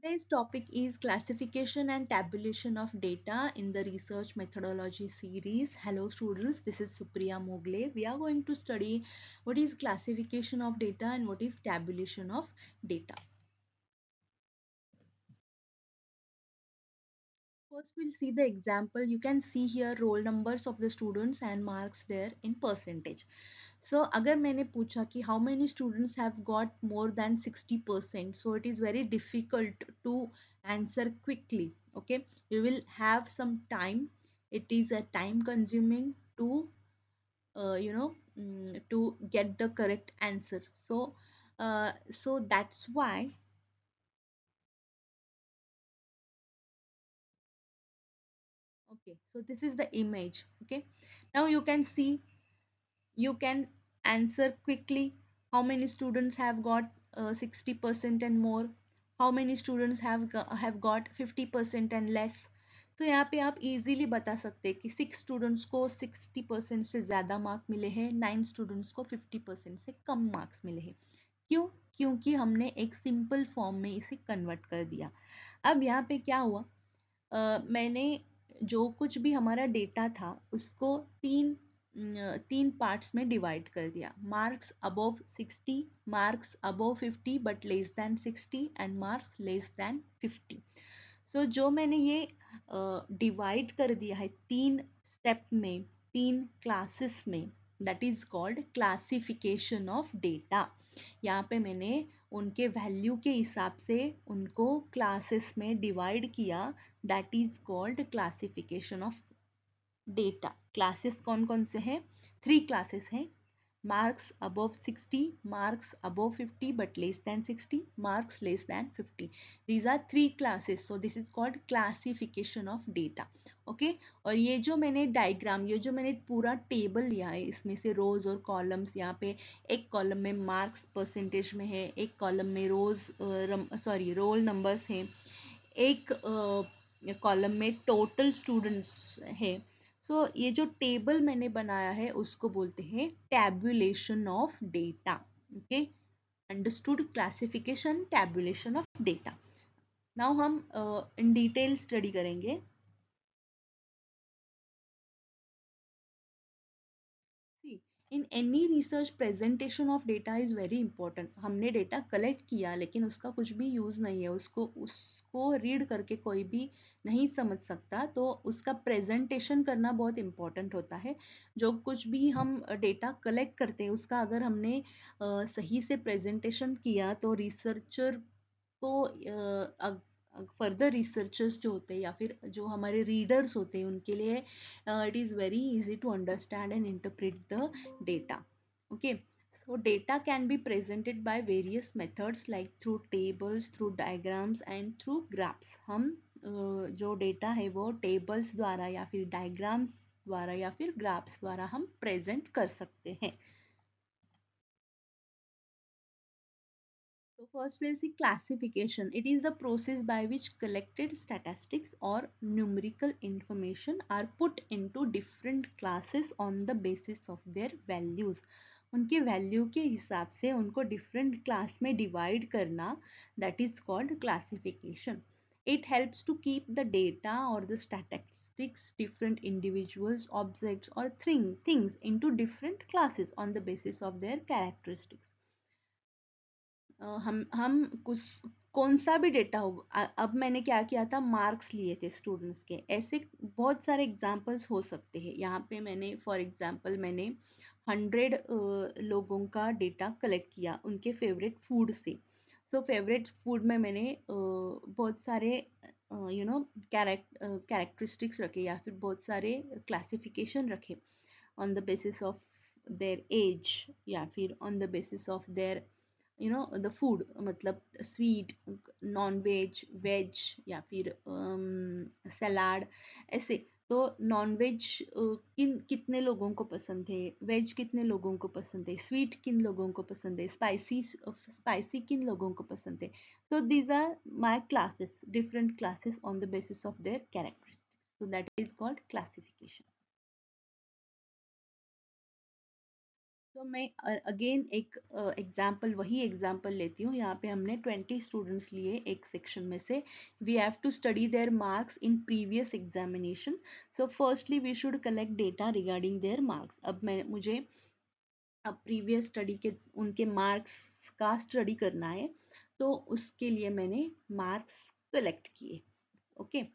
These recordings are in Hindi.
Today's topic is classification and tabulation of data in the research methodology series. Hello students, this is Supriya Mogle. We are going to study what is classification of data and what is tabulation of data. first we'll see the example. You can see here roll numbers of the students and marks there in percentage. So अगर मैंने पूछा कि how many students have got more than 60% so it is very difficult to answer quickly. Okay, you will have some time. It is a time consuming to uh, you know mm, to get the correct answer. So uh, so that's why okay so this is the image okay now you can see you can answer quickly how many students have got uh, 60% uh, and more how many students have have got 50% and less तो यहाँ पे आप इजीली बता सकते हैं कि सिक्स स्टूडेंट्स को 60 परसेंट से ज़्यादा मार्क मिले हैं नाइन स्टूडेंट्स को 50 परसेंट से कम मार्क्स मिले हैं क्यों क्योंकि हमने एक सिंपल फॉर्म में इसे कन्वर्ट कर दिया अब यहाँ पे क्या हुआ आ, मैंने जो कुछ भी हमारा डेटा था उसको तीन तीन पार्ट्स में डिवाइड कर दिया marks above 60 marks above 50 but less than 60 and marks less than 50 so जो मैंने ये डिवाइड uh, कर दिया है तीन स्टेप में तीन क्लासेस में that is called classification of data यहाँ पे मैंने उनके वैल्यू के हिसाब से उनको क्लासेस में डिवाइड किया that is called classification of data classes कौन कौन से हैं थ्री क्लासेस हैं marks above 60 marks above 50 but less than 60 marks less than 50 these are three classes so this is called classification of data okay okay? और ये जो मैंने डायग्राम ये जो मैंने पूरा टेबल लिया है इसमें से रोज और कॉलम्स यहाँ पे एक कॉलम में मार्क्स परसेंटेज में है एक कॉलम में रोज सॉरी रोल नंबर्स हैं एक कॉलम में टोटल स्टूडेंट्स है सो so, ये जो टेबल मैंने बनाया है उसको बोलते हैं tabulation of data okay understood classification tabulation of data now हम इन डिटेल स्टडी करेंगे in any research presentation of data is very important हमने डेटा कलेक्ट किया लेकिन उसका कुछ भी यूज़ नहीं है उसको उसको रीड करके कोई भी नहीं समझ सकता तो उसका प्रेजेंटेशन करना बहुत इम्पॉर्टेंट होता है जो कुछ भी हम डेटा कलेक्ट करते हैं उसका अगर हमने सही से प्रेजेंटेशन किया तो रिसर्चर को फर्दर रिसर्चर्स जो होते हैं या फिर जो हमारे रीडर्स होते हैं उनके लिए it is very easy to understand and interpret the data okay so data can be presented by various methods like through tables through diagrams and through graphs हम uh, जो डेटा है वो टेबल्स द्वारा या फिर डायग्राम्स द्वारा या फिर ग्राफ्स द्वारा हम प्रेजेंट कर सकते हैं So first one is the classification. It is the process by which collected statistics or numerical information are put into different classes on the basis of their values. उनके वैल्यू के हिसाब से उनको डिफरेंट क्लास में डिवाइड करना that is called classification it helps to keep the data or the statistics different individuals objects or thing, things into different classes on the basis of their characteristics हम हम कुछ कौन सा भी डेटा हो अब मैंने क्या किया था मार्क्स लिए थे स्टूडेंट्स के ऐसे बहुत सारे एग्जांपल्स हो सकते हैं यहाँ पे मैंने फॉर एग्जांपल मैंने हंड्रेड लोगों का डेटा कलेक्ट किया उनके फेवरेट फूड से सो फेवरेट फूड में मैंने बहुत सारे यू नो कैरेक्ट कैरेक्टरिस्टिक्स रखे या फिर बहुत सारे क्लासिफिकेशन रखे on the basis of their age या फिर on the basis of their you know the food मतलब स्वीट नॉन वेज वेज या फिर सलाड um, ऐसे तो नॉन वेज किन कितने लोगों को पसंद है वेज कितने लोगों को पसंद है स्वीट किन लोगों को पसंद है स्पाइसी स्पाइसी uh, किन लोगों को पसंद है तो these are my classes different classes on the basis of their characteristics so that is called classification तो मैं अगेन एक एग्जाम्पल वही एग्जाम्पल लेती हूँ यहाँ पे हमने ट्वेंटी स्टूडेंट्स लिए एक सेक्शन में से we have to study their marks in previous examination so firstly we should collect data regarding their marks अब मैं मुझे अब प्रीवियस स्टडी के उनके मार्क्स का स्टडी करना है तो उसके लिए मैंने मार्क्स कलेक्ट किए okay okay?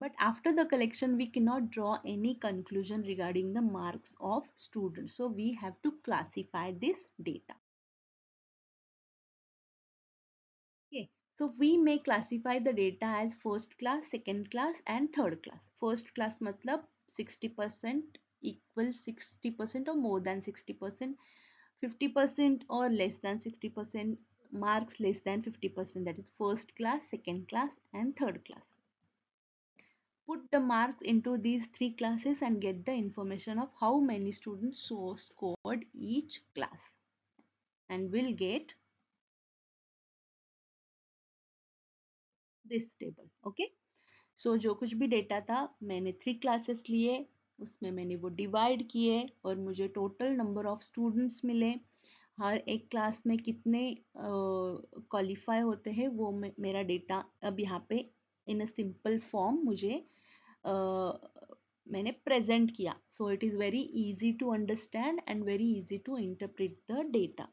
But after the collection, we cannot draw any conclusion regarding the marks of students. So we have to classify this data. Okay. So we may classify the data as first class, second class and third class. First class matlab 60% equals 60% or more than 60%, 50% or less than 60%, marks less than 50% that is first class, second class and third class. put the marks into these three classes and get the information of how many students so scored each class and we'll get this table okay so जो कुछ भी डेटा था मैंने थ्री क्लासेस लिए उसमें मैंने वो डिवाइड किए और मुझे टोटल नंबर ऑफ स्टूडेंट्स मिले हर एक क्लास में कितने क्वालिफाई uh, होते हैं वो मेरा डेटा अब यहाँ पे इन अ सिंपल फॉर्म मुझे मैंने प्रेजेंट किया so it is very easy to understand and very easy to interpret the data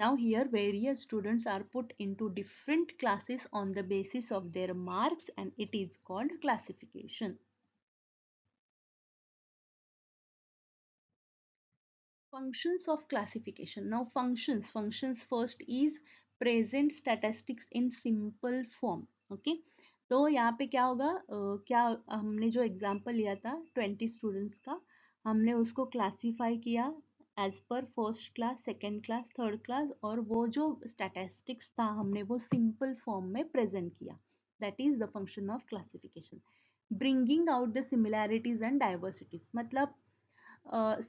Now here various students are put into different classes on the basis of their marks and it is called classification. Functions of classification. Now functions. Functions first is present statistics in simple form. Okay तो यहाँ पे क्या होगा uh, क्या हमने जो एग्जाम्पल लिया था ट्वेंटी स्टूडेंट्स का हमने उसको क्लासीफाई किया एज पर first class second class third class और वो जो स्टैटिस्टिक्स था हमने वो सिंपल फॉर्म में प्रेजेंट किया that is the function of classification bringing out the similarities and diversities मतलब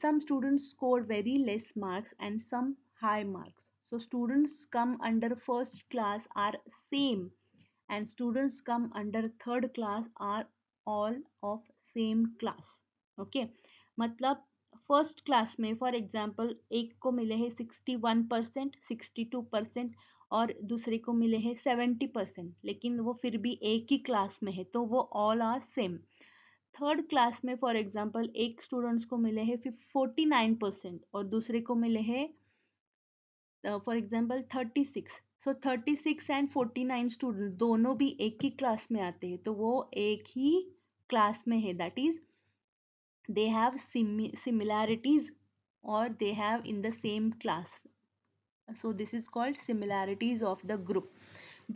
some students score very less marks and some high marks so students come under first class are same and students come under third class are all of same class okay मतलब फर्स्ट क्लास में फॉर एग्जांपल एक को मिले हैं 61 परसेंट सिक्सटी परसेंट और दूसरे को मिले हैं 70 परसेंट लेकिन वो फिर भी एक ही क्लास में है तो वो all are same third class में फॉर एग्जांपल एक स्टूडेंट्स को मिले हैं फोर्टी नाइन परसेंट और दूसरे को मिले हैं for example thirty six so thirty six and forty nine student दोनों भी एक ही क्लास में आते हैं तो वो एक ही क्लास में है that is they have similarities और they have in the same class so this is called similarities of the group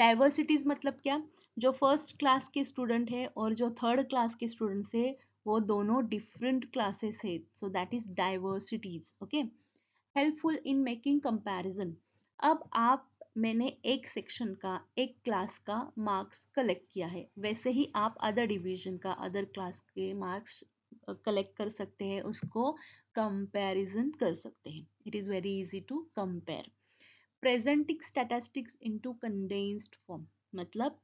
diversities मतलब क्या जो फर्स्ट क्लास के स्टूडेंट है और जो थर्ड क्लास के स्टूडेंट है वो दोनों डिफरेंट क्लासेस है so that is diversities okay helpful in making comparison अब आप मैंने एक सेक्शन का एक क्लास का मार्क्स कलेक्ट किया है वैसे ही आप अदर डिवीजन का अदर क्लास के मार्क्स कलेक्ट कर सकते हैं उसको कंपैरिजन कर सकते हैं it is very easy to compare presenting statistics into condensed form मतलब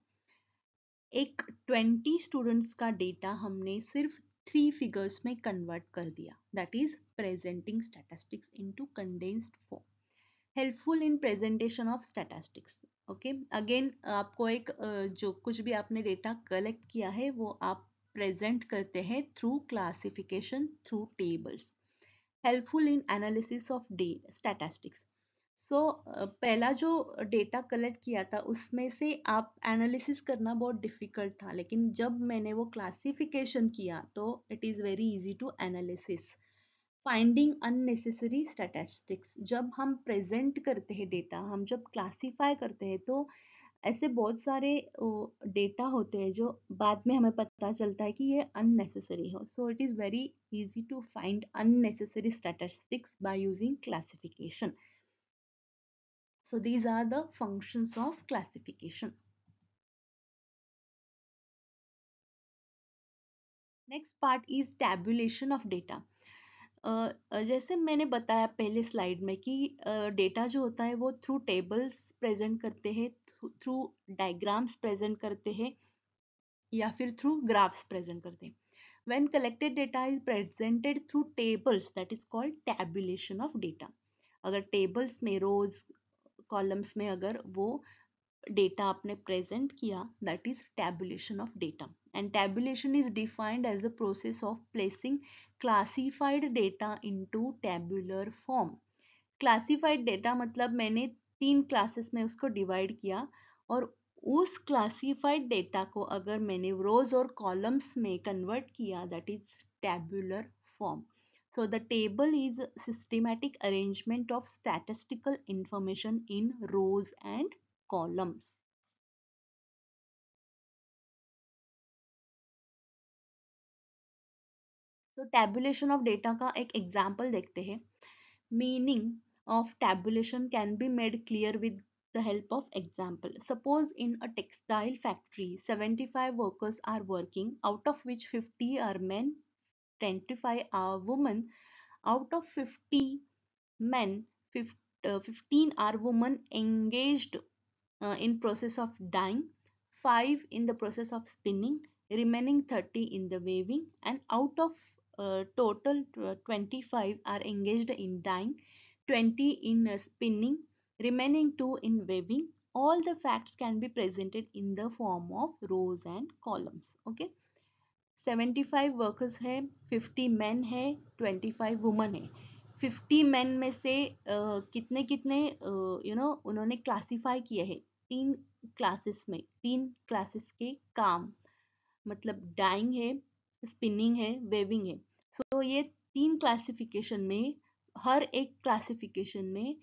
एक ट्वेंटी स्टूडेंट्स का डेटा हमने सिर्फ थ्री फिगर्स में कन्वर्ट कर दिया that is presenting statistics into condensed form helpful in presentation of statistics okay again आपको एक जो कुछ भी आपने डेटा कलेक्ट किया है वो आप प्रेजेंट करते हैं through classification through tables helpful in analysis of the statistics so पहला जो डेटा कलेक्ट किया था उसमें से आप एनालिसिस करना बहुत डिफ़िकल्ट था लेकिन जब मैंने वो क्लासिफिकेशन किया तो it is very easy to analysis finding unnecessary statistics जब हम प्रेजेंट करते हैं डेटा हम जब क्लासीफाई करते हैं तो ऐसे बहुत सारे डेटा होते हैं जो बाद में हमें पता चलता है कि ये अननेसेसरी हो so it is very easy to find unnecessary statistics by using classification so these are the functions of classification next part is tabulation of data जैसे मैंने बताया पहले स्लाइड में कि डेटा जो होता है वो थ्रू टेबल्स प्रेजेंट करते हैं थ्रू डायग्राम्स प्रेजेंट करते हैं या फिर थ्रू ग्राफ्स प्रेजेंट करते हैं when collected data is presented through tables that is called tabulation of data अगर टेबल्स में रोज कॉलम्स में अगर वो data आपने present किया that is tabulation of data and tabulation is defined as the process of placing classified data into tabular form classified data मतलब मैंने तीन classes में उसको divide किया और उस क्लासिफाइड डेटा को अगर मैंने रोज और कॉलम्स में कन्वर्ट किया that is tabular form So the table is systematic arrangement of statistical information in rows and columns तो टैबुलेशन ऑफ डेटा का एक एग्जाम्पल देखते हैं meaning of tabulation can be made clear with the help of example suppose in a textile factory seventy five workers are working out of which fifty are men 25 are women out of 50 men 15 are women engaged uh, in process of dyeing 5 in the process of spinning remaining 30 in the waving, and out of uh, total uh, 25 are engaged in dyeing 20 in uh, spinning remaining 2 in waving. all the facts can be presented in the form of rows and columns okay 75 workers है 50 men है 25 women है 50 men में से uh, कितने कितने uh, you know, उन्होंने classify किया है तीन क्लासेस में तीन क्लासेस के काम मतलब डाइंग है स्पिनिंग है वेविंग है सो so, ये तीन क्लासिफिकेशन में हर एक क्लासिफिकेशन में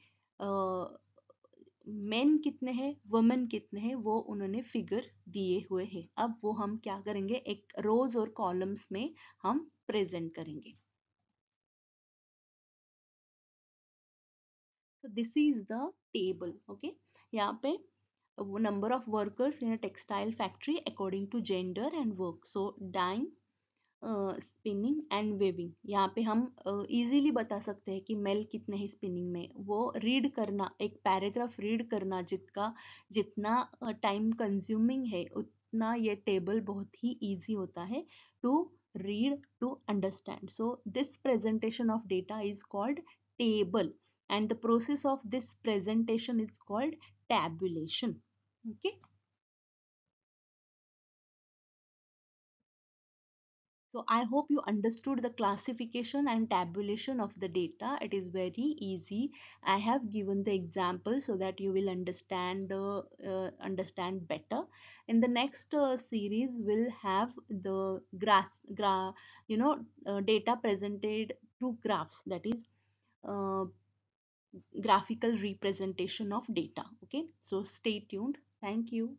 मेन uh, कितने हैं वुमेन कितने हैं वो उन्होंने फिगर दिए हुए हैं अब वो हम क्या करेंगे एक रोज और कॉलम्स में हम प्रेजेंट करेंगे this is the table okay यहाँ पे number of workers in a textile factory according to gender and work so dyeing spinning and weaving यहाँ पे हम इजीली uh, बता सकते हैं कि मेल कितने हैं स्पिनिंग में वो रीड करना एक पैराग्राफ रीड करना जितका जितना टाइम uh, कंज्यूमिंग है उतना ये टेबल बहुत ही ईजी होता है to read to understand so this presentation of data is called table and the process of this presentation is called tabulation okay So I hope you understood the classification and tabulation of the data. It is very easy. I have given the example so that you will understand uh, uh, understand better. In the next uh, series, we'll have the graph, gra you know, uh, data presented through graphs. That is uh, graphical representation of data. Okay, so stay tuned. Thank you.